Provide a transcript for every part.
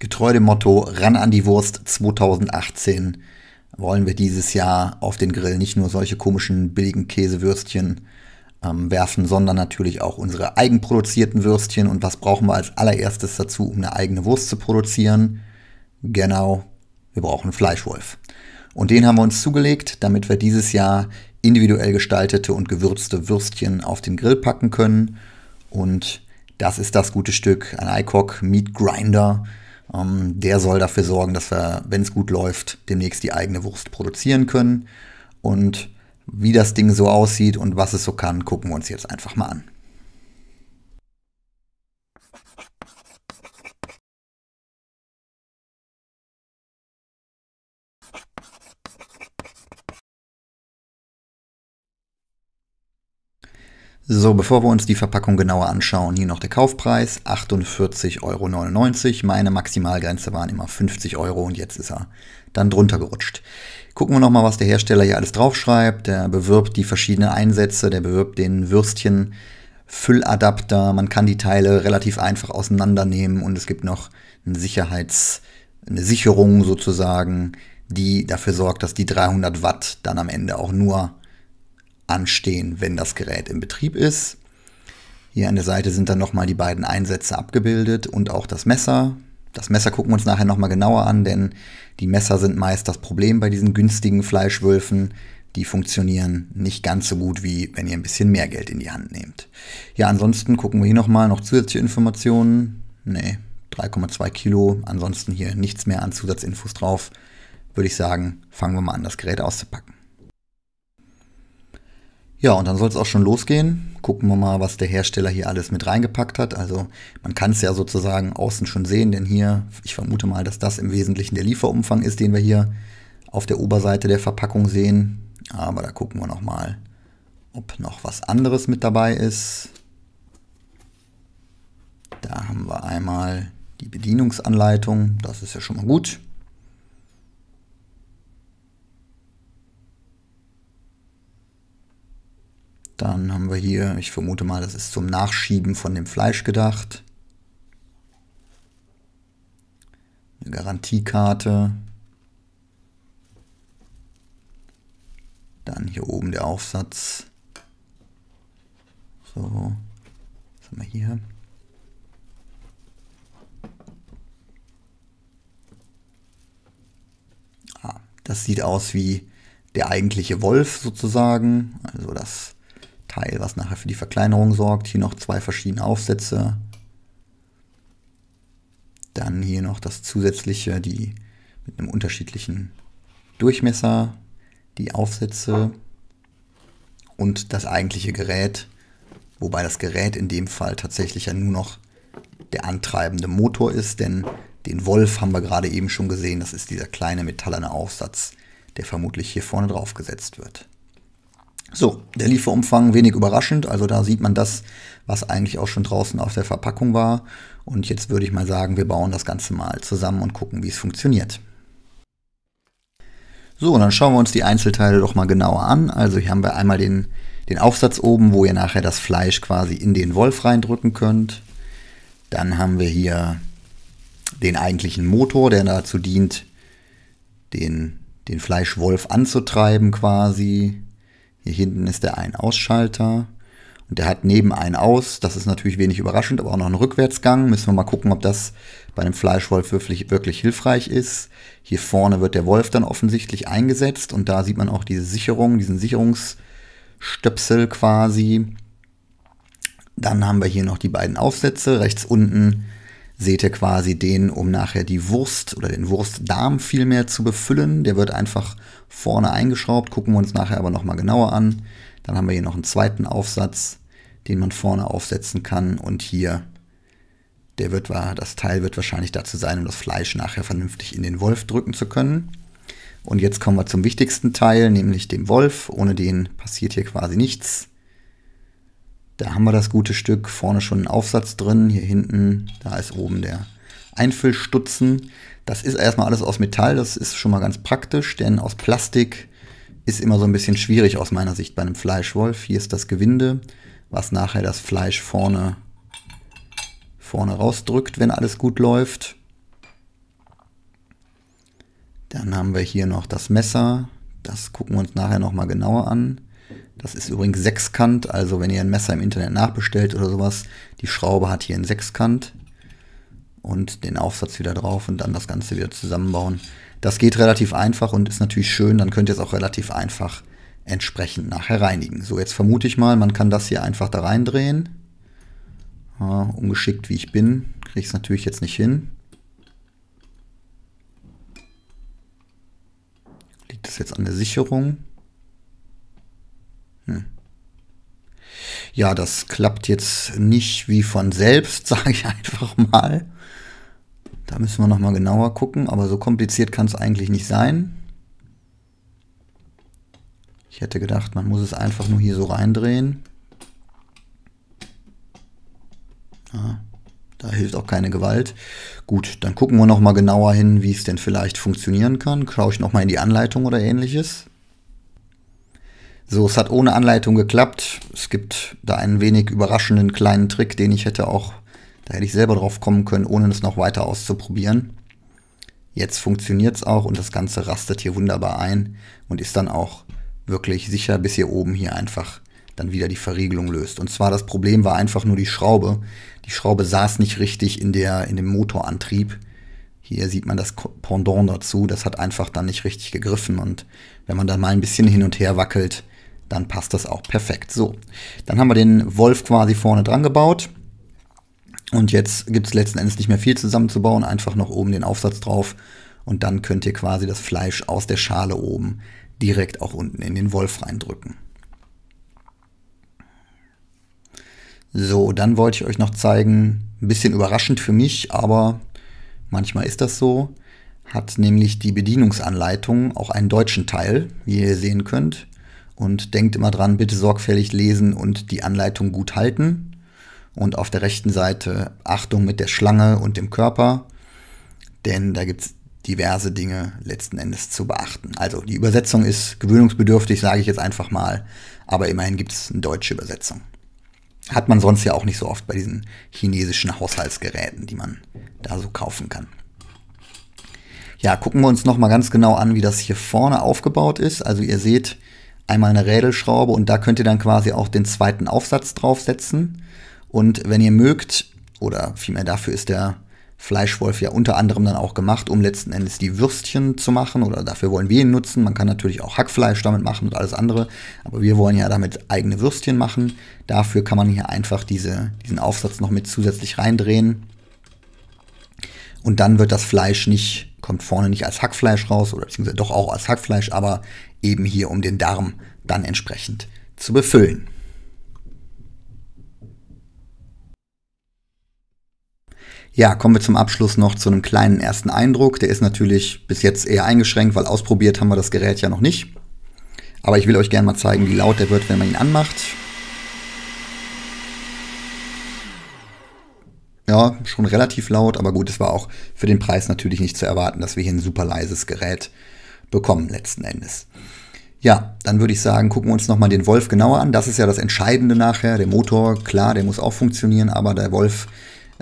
Getreu dem Motto Ran an die Wurst 2018 wollen wir dieses Jahr auf den Grill nicht nur solche komischen billigen Käsewürstchen ähm, werfen, sondern natürlich auch unsere eigenproduzierten Würstchen. Und was brauchen wir als allererstes dazu, um eine eigene Wurst zu produzieren? Genau, wir brauchen Fleischwolf. Und den haben wir uns zugelegt, damit wir dieses Jahr individuell gestaltete und gewürzte Würstchen auf den Grill packen können. Und das ist das gute Stück, ein ICOG Meat Grinder ähm, der soll dafür sorgen, dass wir, wenn es gut läuft, demnächst die eigene Wurst produzieren können. Und wie das Ding so aussieht und was es so kann, gucken wir uns jetzt einfach mal an. So, bevor wir uns die Verpackung genauer anschauen, hier noch der Kaufpreis, 48,99 Euro. Meine Maximalgrenze waren immer 50 Euro und jetzt ist er dann drunter gerutscht. Gucken wir nochmal, was der Hersteller hier alles draufschreibt. Der bewirbt die verschiedenen Einsätze, der bewirbt den Würstchen. Fülladapter, man kann die Teile relativ einfach auseinandernehmen und es gibt noch eine Sicherheits, eine Sicherung sozusagen, die dafür sorgt, dass die 300 Watt dann am Ende auch nur anstehen, wenn das Gerät in Betrieb ist. Hier an der Seite sind dann nochmal die beiden Einsätze abgebildet und auch das Messer. Das Messer gucken wir uns nachher nochmal genauer an, denn die Messer sind meist das Problem bei diesen günstigen Fleischwölfen. Die funktionieren nicht ganz so gut, wie wenn ihr ein bisschen mehr Geld in die Hand nehmt. Ja, ansonsten gucken wir hier nochmal noch zusätzliche Informationen. Nee, 3,2 Kilo. Ansonsten hier nichts mehr an Zusatzinfos drauf. Würde ich sagen, fangen wir mal an, das Gerät auszupacken. Ja, und dann soll es auch schon losgehen. Gucken wir mal, was der Hersteller hier alles mit reingepackt hat. Also man kann es ja sozusagen außen schon sehen, denn hier, ich vermute mal, dass das im Wesentlichen der Lieferumfang ist, den wir hier auf der Oberseite der Verpackung sehen. Aber da gucken wir nochmal, ob noch was anderes mit dabei ist. Da haben wir einmal die Bedienungsanleitung, das ist ja schon mal gut. Dann haben wir hier, ich vermute mal, das ist zum Nachschieben von dem Fleisch gedacht. Eine Garantiekarte. Dann hier oben der Aufsatz. So, was haben wir hier? Ah, das sieht aus wie der eigentliche Wolf sozusagen. Also das Teil, was nachher für die Verkleinerung sorgt. Hier noch zwei verschiedene Aufsätze. Dann hier noch das zusätzliche, die mit einem unterschiedlichen Durchmesser, die Aufsätze und das eigentliche Gerät. Wobei das Gerät in dem Fall tatsächlich ja nur noch der antreibende Motor ist, denn den Wolf haben wir gerade eben schon gesehen. Das ist dieser kleine metallene Aufsatz, der vermutlich hier vorne drauf gesetzt wird. So, der Lieferumfang wenig überraschend, also da sieht man das, was eigentlich auch schon draußen auf der Verpackung war. Und jetzt würde ich mal sagen, wir bauen das Ganze mal zusammen und gucken, wie es funktioniert. So, und dann schauen wir uns die Einzelteile doch mal genauer an. Also hier haben wir einmal den, den Aufsatz oben, wo ihr nachher das Fleisch quasi in den Wolf reindrücken könnt. Dann haben wir hier den eigentlichen Motor, der dazu dient, den, den Fleischwolf anzutreiben quasi. Hier hinten ist der Ein-Ausschalter. Und der hat neben ein aus, das ist natürlich wenig überraschend, aber auch noch ein Rückwärtsgang. Müssen wir mal gucken, ob das bei einem Fleischwolf wirklich, wirklich hilfreich ist. Hier vorne wird der Wolf dann offensichtlich eingesetzt und da sieht man auch diese Sicherung, diesen Sicherungsstöpsel quasi. Dann haben wir hier noch die beiden Aufsätze. Rechts unten seht ihr quasi den, um nachher die Wurst oder den Wurstdarm vielmehr zu befüllen. Der wird einfach vorne eingeschraubt, gucken wir uns nachher aber nochmal genauer an. Dann haben wir hier noch einen zweiten Aufsatz, den man vorne aufsetzen kann und hier der wird war, das Teil wird wahrscheinlich dazu sein, um das Fleisch nachher vernünftig in den Wolf drücken zu können. Und jetzt kommen wir zum wichtigsten Teil, nämlich dem Wolf. Ohne den passiert hier quasi nichts. Da haben wir das gute Stück. Vorne schon ein Aufsatz drin. Hier hinten, da ist oben der Einfüllstutzen. Das ist erstmal alles aus Metall. Das ist schon mal ganz praktisch, denn aus Plastik ist immer so ein bisschen schwierig aus meiner Sicht bei einem Fleischwolf. Hier ist das Gewinde, was nachher das Fleisch vorne, vorne rausdrückt, wenn alles gut läuft. Dann haben wir hier noch das Messer. Das gucken wir uns nachher nochmal genauer an. Das ist übrigens sechskant, also wenn ihr ein Messer im Internet nachbestellt oder sowas, die Schraube hat hier einen sechskant und den Aufsatz wieder drauf und dann das Ganze wieder zusammenbauen. Das geht relativ einfach und ist natürlich schön, dann könnt ihr es auch relativ einfach entsprechend nachher reinigen. So, jetzt vermute ich mal, man kann das hier einfach da reindrehen. Ja, ungeschickt wie ich bin, kriege ich es natürlich jetzt nicht hin. Liegt das jetzt an der Sicherung? Hm. Ja, das klappt jetzt nicht wie von selbst, sage ich einfach mal. Da müssen wir nochmal genauer gucken, aber so kompliziert kann es eigentlich nicht sein. Ich hätte gedacht, man muss es einfach nur hier so reindrehen. Ja, ah, da hilft auch keine Gewalt. Gut, dann gucken wir nochmal genauer hin, wie es denn vielleicht funktionieren kann. Schaue ich nochmal in die Anleitung oder ähnliches. So, es hat ohne Anleitung geklappt. Es gibt da einen wenig überraschenden kleinen Trick, den ich hätte auch, da hätte ich selber drauf kommen können, ohne es noch weiter auszuprobieren. Jetzt funktioniert es auch und das Ganze rastet hier wunderbar ein und ist dann auch wirklich sicher, bis hier oben hier einfach dann wieder die Verriegelung löst. Und zwar das Problem war einfach nur die Schraube. Die Schraube saß nicht richtig in, der, in dem Motorantrieb. Hier sieht man das Pendant dazu. Das hat einfach dann nicht richtig gegriffen. Und wenn man dann mal ein bisschen hin und her wackelt, dann passt das auch perfekt. So, dann haben wir den Wolf quasi vorne dran gebaut. Und jetzt gibt es letzten Endes nicht mehr viel zusammenzubauen, einfach noch oben den Aufsatz drauf und dann könnt ihr quasi das Fleisch aus der Schale oben direkt auch unten in den Wolf reindrücken. So, dann wollte ich euch noch zeigen, ein bisschen überraschend für mich, aber manchmal ist das so, hat nämlich die Bedienungsanleitung auch einen deutschen Teil, wie ihr sehen könnt. Und denkt immer dran, bitte sorgfältig lesen und die Anleitung gut halten. Und auf der rechten Seite Achtung mit der Schlange und dem Körper, denn da gibt es diverse Dinge letzten Endes zu beachten. Also die Übersetzung ist gewöhnungsbedürftig, sage ich jetzt einfach mal, aber immerhin gibt es eine deutsche Übersetzung. Hat man sonst ja auch nicht so oft bei diesen chinesischen Haushaltsgeräten, die man da so kaufen kann. Ja, gucken wir uns nochmal ganz genau an, wie das hier vorne aufgebaut ist. Also ihr seht, einmal eine Rädelschraube und da könnt ihr dann quasi auch den zweiten Aufsatz draufsetzen. Und wenn ihr mögt, oder vielmehr dafür ist der Fleischwolf ja unter anderem dann auch gemacht, um letzten Endes die Würstchen zu machen oder dafür wollen wir ihn nutzen. Man kann natürlich auch Hackfleisch damit machen und alles andere, aber wir wollen ja damit eigene Würstchen machen. Dafür kann man hier einfach diese, diesen Aufsatz noch mit zusätzlich reindrehen und dann wird das Fleisch nicht kommt vorne nicht als Hackfleisch raus oder beziehungsweise doch auch als Hackfleisch, aber eben hier um den Darm dann entsprechend zu befüllen. Ja, kommen wir zum Abschluss noch zu einem kleinen ersten Eindruck. Der ist natürlich bis jetzt eher eingeschränkt, weil ausprobiert haben wir das Gerät ja noch nicht. Aber ich will euch gerne mal zeigen, wie laut der wird, wenn man ihn anmacht. ja, schon relativ laut, aber gut, es war auch für den Preis natürlich nicht zu erwarten, dass wir hier ein super leises Gerät bekommen letzten Endes. Ja, dann würde ich sagen, gucken wir uns nochmal den Wolf genauer an. Das ist ja das Entscheidende nachher. Der Motor, klar, der muss auch funktionieren, aber der Wolf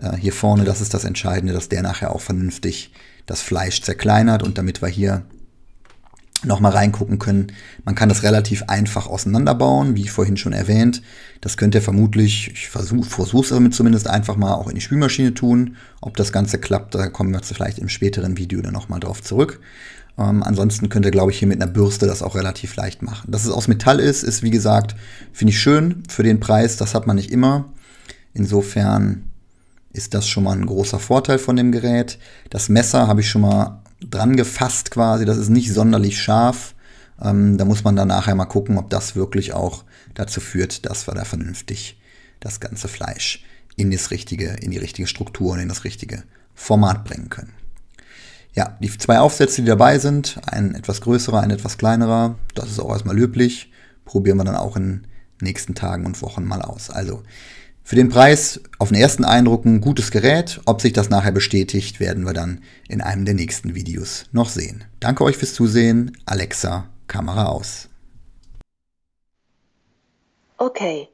äh, hier vorne, das ist das Entscheidende, dass der nachher auch vernünftig das Fleisch zerkleinert und damit wir hier nochmal reingucken können. Man kann das relativ einfach auseinanderbauen, wie vorhin schon erwähnt. Das könnt ihr vermutlich, ich versuche, versuche es damit zumindest einfach mal auch in die Spülmaschine tun. Ob das Ganze klappt, da kommen wir vielleicht im späteren Video dann nochmal drauf zurück. Ähm, ansonsten könnt ihr, glaube ich, hier mit einer Bürste das auch relativ leicht machen. Dass es aus Metall ist, ist wie gesagt, finde ich schön für den Preis. Das hat man nicht immer. Insofern ist das schon mal ein großer Vorteil von dem Gerät. Das Messer habe ich schon mal dran gefasst quasi. Das ist nicht sonderlich scharf. Ähm, da muss man dann nachher mal gucken, ob das wirklich auch dazu führt, dass wir da vernünftig das ganze Fleisch in das richtige, in die richtige Struktur und in das richtige Format bringen können. Ja, die zwei Aufsätze, die dabei sind, ein etwas größerer, ein etwas kleinerer, das ist auch erstmal üblich, Probieren wir dann auch in nächsten Tagen und Wochen mal aus. Also für den Preis auf den ersten Eindruck ein gutes Gerät. Ob sich das nachher bestätigt, werden wir dann in einem der nächsten Videos noch sehen. Danke euch fürs Zusehen. Alexa, Kamera aus. Okay.